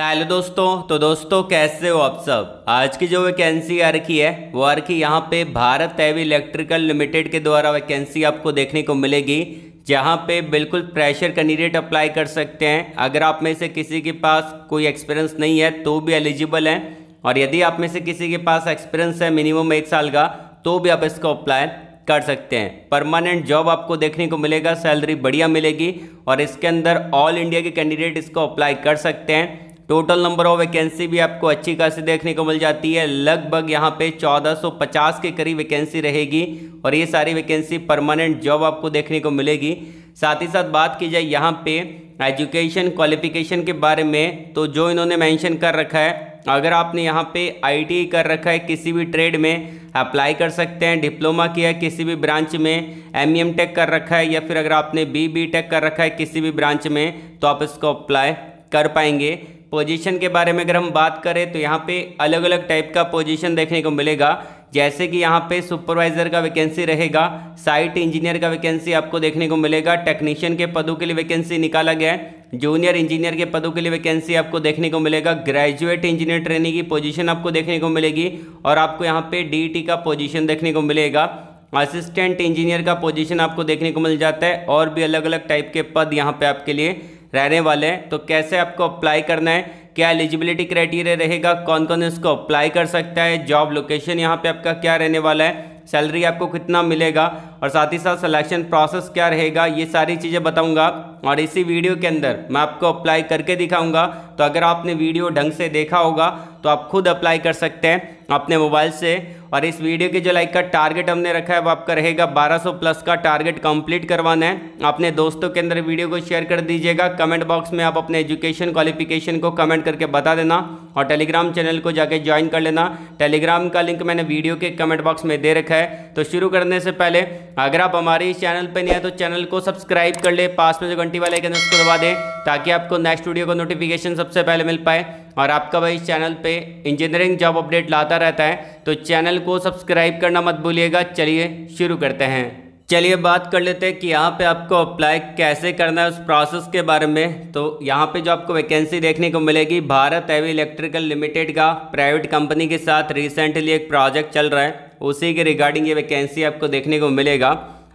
hello दोस्तों तो दोस्तों कैसे हो आप सब आज की जो वैकेंसी आ रखी है वो आ रखी यहाँ पे भारत हैवी इलेक्ट्रिकल लिमिटेड के द्वारा वैकेंसी आपको देखने को मिलेगी जहाँ पे बिल्कुल प्रेशर कैंडिडेट अप्लाई कर सकते हैं अगर आप में से किसी के पास कोई एक्सपीरियंस नहीं है तो भी एलिजिबल हैं और यदि आप में से किसी के पास एक्सपीरियंस है मिनिमम एक साल का तो भी आप इसको अप्लाई कर सकते हैं परमानेंट जॉब आपको देखने को मिलेगा सैलरी बढ़िया मिलेगी और इसके अंदर ऑल इंडिया के कैंडिडेट इसको अप्लाई कर सकते हैं टोटल नंबर ऑफ वैकेंसी भी आपको अच्छी खासी देखने को मिल जाती है लगभग यहाँ पे 1450 के करीब वैकेंसी रहेगी और ये सारी वैकेंसी परमानेंट जॉब आपको देखने को मिलेगी साथ ही साथ बात की जाए यहाँ पे एजुकेशन क्वालिफिकेशन के बारे में तो जो इन्होंने मेंशन कर रखा है अगर आपने यहाँ पे आई कर रखा है किसी भी ट्रेड में अप्लाई कर सकते हैं डिप्लोमा किया है किसी भी ब्रांच में एम एम टेक कर रखा है या फिर अगर आपने बी बी टेक कर रखा है किसी भी ब्रांच में तो आप इसको अप्लाई कर पाएंगे पोजीशन के बारे में अगर हम बात करें तो यहाँ पे अलग अलग टाइप का पोजीशन देखने को मिलेगा जैसे कि यहाँ पे सुपरवाइज़र का वैकेंसी रहेगा साइट इंजीनियर का वैकेंसी आपको देखने को मिलेगा टेक्नीशियन के पदों के लिए वैकेंसी निकाला गया है जूनियर इंजीनियर के पदों के लिए वैकेंसी आपको देखने को मिलेगा ग्रेजुएट इंजीनियर ट्रेनिंग की पोजीशन आपको देखने को मिलेगी और आपको यहाँ पे डी e का पोजीशन देखने को मिलेगा असिस्टेंट इंजीनियर का पोजीशन आपको देखने को मिल जाता है और भी अलग अलग टाइप के पद यहाँ पे आपके लिए रहने वाले हैं तो कैसे आपको अप्लाई करना है क्या एलिजिबिलिटी क्राइटेरिया रहेगा कौन कौन इसको अप्लाई कर सकता है जॉब लोकेशन यहाँ पे आपका क्या रहने वाला है सैलरी आपको कितना मिलेगा और साथ ही साथ सिलेक्शन प्रोसेस क्या रहेगा ये सारी चीज़ें बताऊंगा और इसी वीडियो के अंदर मैं आपको अप्लाई करके दिखाऊंगा तो अगर आपने वीडियो ढंग से देखा होगा तो आप खुद अप्लाई कर सकते हैं अपने मोबाइल से और इस वीडियो के जो लाइक का टारगेट हमने रखा है वो आपका रहेगा 1200 प्लस का टारगेट कंप्लीट करवाना है अपने दोस्तों के अंदर वीडियो को शेयर कर दीजिएगा कमेंट बॉक्स में आप अपने एजुकेशन क्वालिफिकेशन को कमेंट करके बता देना और टेलीग्राम चैनल को जाके ज्वाइन कर लेना टेलीग्राम का लिंक मैंने वीडियो के कमेंट बॉक्स में दे रखा है तो शुरू करने से पहले अगर आप हमारे इस चैनल पर नहीं आए तो चैनल को सब्सक्राइब कर ले पास में जो घंटी वाले आइकन उसको दबा दें ताकि आपको नेक्स्ट वीडियो का नोटिफिकेशन सबसे पहले मिल पाए और आपका भाई इस चैनल पे इंजीनियरिंग जॉब अपडेट लाता रहता है तो चैनल को सब्सक्राइब करना मत भूलिएगा चलिए शुरू करते हैं चलिए बात कर लेते हैं कि यहाँ पे आपको अप्लाई कैसे करना है उस प्रोसेस के बारे में तो यहाँ पे जो आपको वैकेंसी देखने को मिलेगी भारत हैवी इलेक्ट्रिकल लिमिटेड का प्राइवेट कंपनी के साथ रिसेंटली एक प्रोजेक्ट चल रहा है उसी के रिगार्डिंग ये वैकेंसी आपको देखने को मिलेगा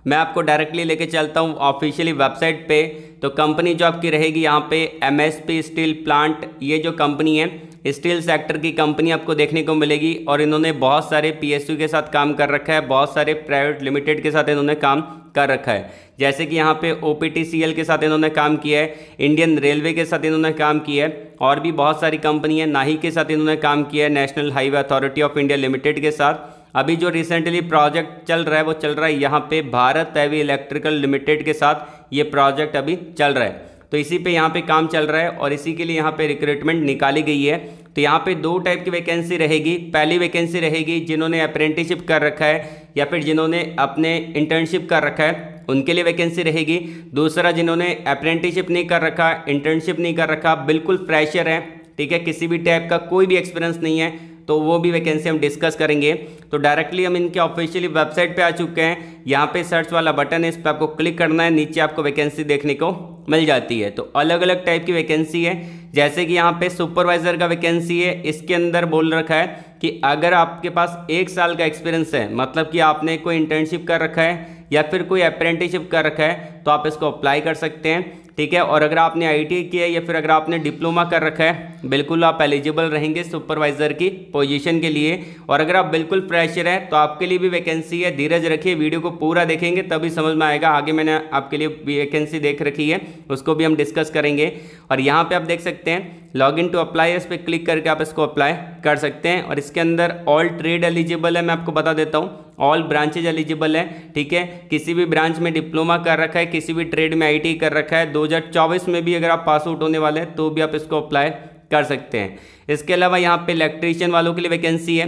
मैं आपको डायरेक्टली लेके चलता हूँ ऑफिशियली वेबसाइट पे तो कंपनी जो आपकी रहेगी यहाँ पे एम स्टील प्लांट ये जो कंपनी है स्टील सेक्टर की कंपनी आपको देखने को मिलेगी और इन्होंने बहुत सारे पीएसयू के साथ काम कर रखा है बहुत सारे प्राइवेट लिमिटेड के साथ इन्होंने काम कर रखा है जैसे कि यहाँ पे ओ के साथ इन्होंने काम किया है इंडियन रेलवे के साथ इन्होंने काम किया है और भी बहुत सारी कंपनी है नाही के साथ इन्होंने काम किया है national highway authority of India limited के साथ अभी जो रिसेंटली प्रोजेक्ट चल रहा है वो चल रहा है यहाँ पे भारत हैवी इलेक्ट्रिकल लिमिटेड के साथ ये प्रोजेक्ट अभी चल रहा है तो इसी पे यहाँ पे काम चल रहा है और इसी के लिए यहाँ पे रिक्रूटमेंट निकाली गई है तो यहाँ पे दो टाइप की वैकेंसी रहेगी पहली वैकेंसी रहेगी जिन्होंने अप्रेंटिसशिप कर रखा है या फिर जिन्होंने अपने इंटर्नशिप कर रखा है उनके लिए वैकेंसी रहेगी दूसरा जिन्होंने अप्रेंटिसिप नहीं कर रखा इंटर्नशिप नहीं कर रखा बिल्कुल फ्रेशर है ठीक है किसी भी टाइप का कोई भी एक्सपीरियंस नहीं है तो वो भी वैकेंसी हम डिस्कस करेंगे तो डायरेक्टली हम इनके ऑफिशियली वेबसाइट पे आ चुके हैं यहाँ पे सर्च वाला बटन है इस पर आपको क्लिक करना है नीचे आपको वैकेंसी देखने को मिल जाती है तो अलग अलग टाइप की वैकेंसी है जैसे कि यहाँ पे सुपरवाइज़र का वैकेंसी है इसके अंदर बोल रखा है कि अगर आपके पास एक साल का एक्सपीरियंस है मतलब कि आपने कोई इंटर्नशिप कर रखा है या फिर कोई अप्रेंटिसशिप कर रखा है तो आप इसको अप्लाई कर सकते हैं ठीक है और अगर आपने आई किया है या फिर अगर आपने डिप्लोमा कर रखा है बिल्कुल आप एलिजिबल रहेंगे सुपरवाइज़र की पोजीशन के लिए और अगर आप बिल्कुल फ्रेशर हैं तो आपके लिए भी वैकेंसी है धीरज रखिए वीडियो को पूरा देखेंगे तभी समझ में आएगा आगे मैंने आपके लिए वैकेंसी देख रखी है उसको भी हम डिस्कस करेंगे और यहाँ पर आप देख सकते हैं लॉग इन टू अप्लाई इस पर क्लिक करके आप इसको अप्लाई कर सकते हैं और इसके अंदर ऑल ट्रेड एलिजिबल है मैं आपको बता देता हूँ ऑल ब्रांचेज एलिजिबल है ठीक है किसी भी ब्रांच में डिप्लोमा कर रखा है किसी भी ट्रेड में आईटी कर रखा है 2024 में भी अगर आप पास आउट होने वाले हैं तो भी आप इसको अप्लाई कर सकते हैं इसके अलावा यहाँ पे इलेक्ट्रीशियन वालों के लिए वैकेंसी है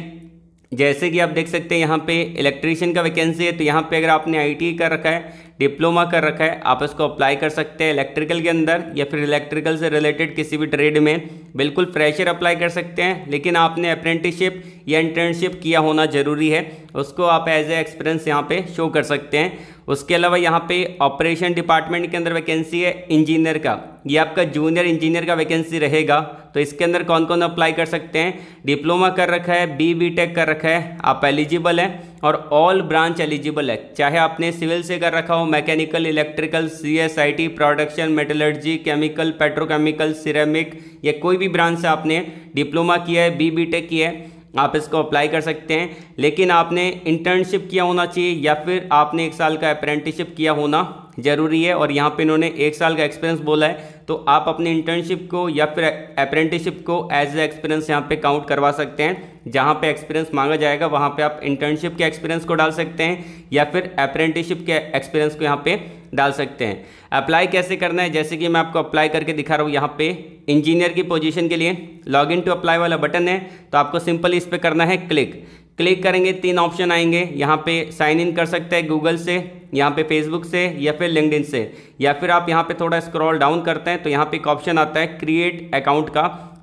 जैसे कि आप देख सकते हैं यहाँ पे इलेक्ट्रीशियन का वैकेंसी है तो यहाँ पे अगर आपने आई कर रखा है डिप्लोमा कर रखा है आप इसको अप्लाई कर सकते हैं इलेक्ट्रिकल के अंदर या फिर इलेक्ट्रिकल से रिलेटेड किसी भी ट्रेड में बिल्कुल फ्रेशर अप्लाई कर सकते हैं लेकिन आपने अप्रेंटिसशिप या इंटर्नशिप किया होना ज़रूरी है उसको आप एज ए एक्सपीरियंस यहाँ पे शो कर सकते हैं उसके अलावा यहाँ पे ऑपरेशन डिपार्टमेंट के अंदर वैकेंसी है इंजीनियर का ये आपका जूनियर इंजीनियर का वैकेंसी रहेगा तो इसके अंदर कौन कौन अप्लाई कर सकते हैं डिप्लोमा कर रखा है बी बी टेक कर रखा है आप एलिजिबल हैं और ऑल ब्रांच एलिजिबल है चाहे आपने सिविल से कर रखा हो mechanical electrical CSIT production metallurgy chemical petrochemical ceramic या कोई भी ब्रांच से आपने डिप्लोमा किया है बी बी टेक किया है आप इसको अप्लाई कर सकते हैं लेकिन आपने इंटर्नशिप किया होना चाहिए या फिर आपने एक साल का अप्रेंटिसशिप किया होना ज़रूरी है और यहाँ पे इन्होंने एक साल का एक्सपीरियंस बोला है तो आप अपने इंटर्नशिप को या फिर अप्रेंटिसशिप को एज ए एक्सपीरियंस यहाँ पे काउंट करवा सकते हैं जहाँ पे एक्सपीरियंस मांगा जाएगा वहाँ पे आप इंटर्नशिप के एक्सपीरियंस को डाल सकते हैं या फिर अप्रेंटिसशिप के एक्सपीरियंस को यहाँ पे डाल सकते हैं अप्लाई कैसे करना है जैसे कि मैं आपको अप्लाई करके दिखा रहा हूँ यहाँ पे इंजीनियर की पोजीशन के लिए लॉग इन टू अप्लाई वाला बटन है तो आपको सिंपल इस पर करना है क्लिक क्लिक करेंगे तीन ऑप्शन आएंगे यहाँ पे साइन इन कर सकते हैं गूगल से यहाँ पे फेसबुक से या फिर लिंकड से या फिर आप यहाँ पे थोड़ा स्क्रॉल डाउन करते हैं तो यहाँ पे एक ऑप्शन आता है क्रिएट अकाउंट का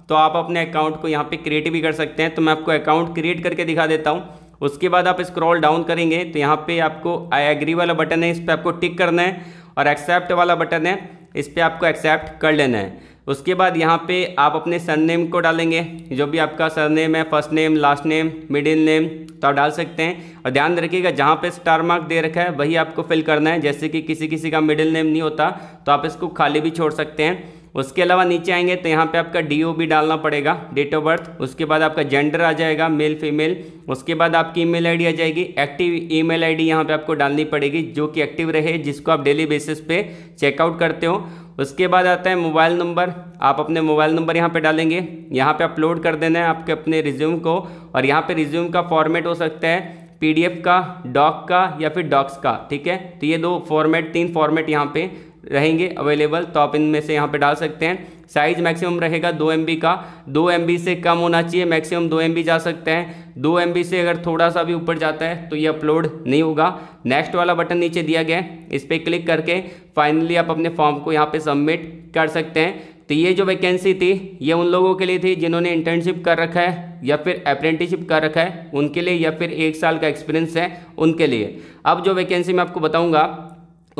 तो आप अपने अकाउंट को यहाँ पे क्रिएट भी कर सकते हैं तो मैं आपको अकाउंट क्रिएट करके दिखा देता हूँ उसके बाद आप स्क्रॉल डाउन करेंगे तो यहाँ पर आपको आई एग्री वाला बटन है इस पर आपको टिक करना है और एक्सेप्ट वाला बटन है इस पर आपको एक्सेप्ट कर लेना है उसके बाद यहाँ पे आप अपने सरनेम को डालेंगे जो भी आपका सरनेम है first name last name middle name तो आप डाल सकते हैं और ध्यान रखिएगा जहाँ पे स्टार मार्क दे रखा है वही आपको फिल करना है जैसे कि किसी किसी का मिडिल नेम नहीं होता तो आप इसको खाली भी छोड़ सकते हैं उसके अलावा नीचे आएंगे तो यहाँ पे आपका डी भी डालना पड़ेगा डेट ऑफ बर्थ उसके बाद आपका जेंडर आ जाएगा मेल फीमेल उसके बाद आपकी ईमेल आईडी आ जाएगी एक्टिव ईमेल आईडी यहाँ पे आपको डालनी पड़ेगी जो कि एक्टिव रहे जिसको आप डेली बेसिस पे चेकआउट करते हो उसके बाद आता है मोबाइल नंबर आप अपने मोबाइल नंबर यहाँ पे डालेंगे यहाँ पे अपलोड कर देना है आपके अपने रिज्यूम को और यहाँ पे रिज्यूम का फॉर्मेट हो सकता है पीडीएफ का डॉक का या फिर डॉक्स का ठीक है तो ये दो फॉर्मेट तीन फॉर्मेट यहाँ पे रहेंगे अवेलेबल तो आप इनमें से यहाँ पे डाल सकते हैं साइज मैक्सिमम रहेगा दो एम का दो एम से कम होना चाहिए मैक्सिमम दो एम जा सकते हैं दो एम से अगर थोड़ा सा भी ऊपर जाता है तो ये अपलोड नहीं होगा नेक्स्ट वाला बटन नीचे दिया गया है इस पर क्लिक करके फाइनली आप अपने फॉर्म को यहाँ पर सबमिट कर सकते हैं तो ये जो वैकेंसी थी ये उन लोगों के लिए थी जिन्होंने इंटर्नशिप कर रखा है या फिर अप्रेंटिसशिप कर रखा है उनके लिए या फिर एक साल का एक्सपीरियंस है उनके लिए अब जो वैकेंसी मैं आपको बताऊंगा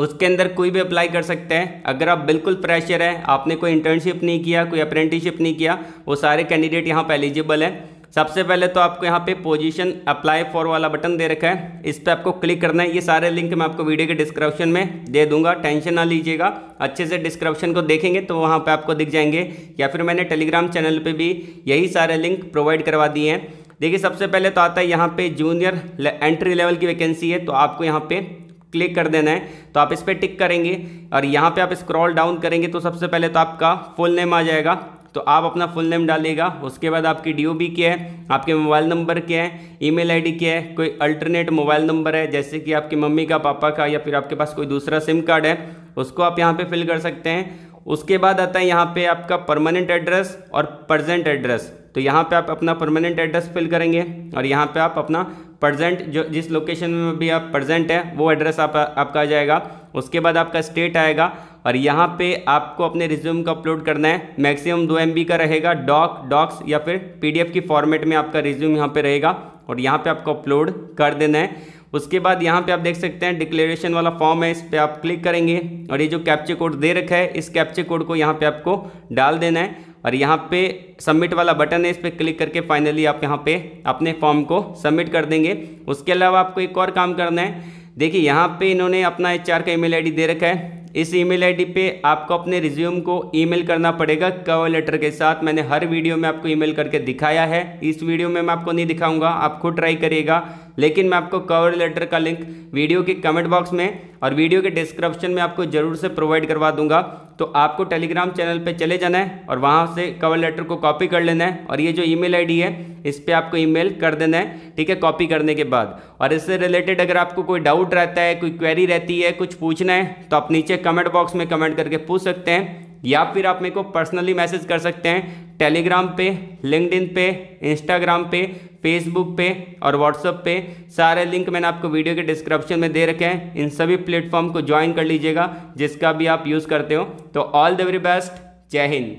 उसके अंदर कोई भी अप्लाई कर सकते हैं अगर आप बिल्कुल प्रेशर हैं आपने कोई इंटर्नशिप नहीं किया कोई अप्रेंटिसशिप नहीं किया वो सारे कैंडिडेट यहाँ पर एलिजिबल हैं सबसे पहले तो आपको यहाँ पे पोजीशन अप्लाई फॉर वाला बटन दे रखा है इस पर आपको क्लिक करना है ये सारे लिंक मैं आपको वीडियो के डिस्क्रिप्शन में दे दूंगा टेंशन ना लीजिएगा अच्छे से डिस्क्रिप्शन को देखेंगे तो वहाँ पे आपको दिख जाएंगे या फिर मैंने टेलीग्राम चैनल पे भी यही सारे लिंक प्रोवाइड करवा दिए हैं देखिए सबसे पहले तो आता है यहाँ पर जूनियर एंट्री लेवल की वैकेंसी है तो आपको यहाँ पर क्लिक कर देना है तो आप इस पर टिक करेंगे और यहाँ पे आप स्क्रॉल डाउन करेंगे तो सबसे पहले तो आपका फुल नेम आ जाएगा तो आप अपना फुल नेम डालिएगा उसके बाद आपकी बी क्या है आपके मोबाइल नंबर क्या है ईमेल आईडी क्या है कोई अल्टरनेट मोबाइल नंबर है जैसे कि आपकी मम्मी का पापा का या फिर आपके पास कोई दूसरा सिम कार्ड है उसको आप यहाँ पे फिल कर सकते हैं उसके बाद आता है यहाँ पे आपका परमानेंट एड्रेस और प्रजेंट एड्रेस तो यहाँ पे आप अपना परमानेंट एड्रेस फिल करेंगे और यहाँ पे आप अपना प्रजेंट जो जिस लोकेशन में भी आप प्रजेंट है वो एड्रेस आप, आपका आ जाएगा उसके बाद आपका स्टेट आएगा और यहाँ पे आपको अपने रिज्यूम का अपलोड करना है मैक्सिमम दो एम का रहेगा डॉक डॉक्स या फिर पीडीएफ की फॉर्मेट में आपका रिज्यूम यहाँ पे रहेगा और यहाँ पे आपको अपलोड कर देना है उसके बाद यहाँ पे आप देख सकते हैं डिक्लेरेशन वाला फॉर्म है इस पर आप क्लिक करेंगे और ये जो कैप्चे कोड दे रखा है इस कैप्चे कोड को यहाँ पे आपको डाल देना है और यहाँ पे सबमिट वाला बटन है इस पर क्लिक करके फाइनली आप यहाँ पे अपने फॉर्म को सबमिट कर देंगे उसके अलावा आपको एक और काम करना है देखिए यहाँ पे इन्होंने अपना एच का ईमेल आईडी दे रखा है इस ईमेल आईडी पे आपको अपने रिज्यूम को ईमेल करना पड़ेगा कवर लेटर के साथ मैंने हर वीडियो में आपको ईमेल करके दिखाया है इस वीडियो में मैं आपको नहीं दिखाऊंगा आप खुद ट्राई करिएगा लेकिन मैं आपको कवर लेटर का लिंक वीडियो के कमेंट बॉक्स में और वीडियो के डिस्क्रिप्शन में आपको ज़रूर से प्रोवाइड करवा दूंगा तो आपको टेलीग्राम चैनल पे चले जाना है और वहाँ से कवर लेटर को कॉपी कर लेना है और ये जो ईमेल आईडी है इस पर आपको ईमेल कर देना है ठीक है कॉपी करने के बाद और इससे रिलेटेड अगर आपको कोई डाउट रहता है कोई क्वेरी रहती है कुछ पूछना है तो आप नीचे कमेंट बॉक्स में कमेंट करके पूछ सकते हैं या फिर आप मेरे को पर्सनली मैसेज कर सकते हैं टेलीग्राम पे लिंकड पे इंस्टाग्राम पे फेसबुक पे और व्हाट्सअप पे सारे लिंक मैंने आपको वीडियो के डिस्क्रिप्शन में दे रखे हैं इन सभी प्लेटफॉर्म को ज्वाइन कर लीजिएगा जिसका भी आप यूज़ करते हो तो ऑल द वेरी बेस्ट जय हिंद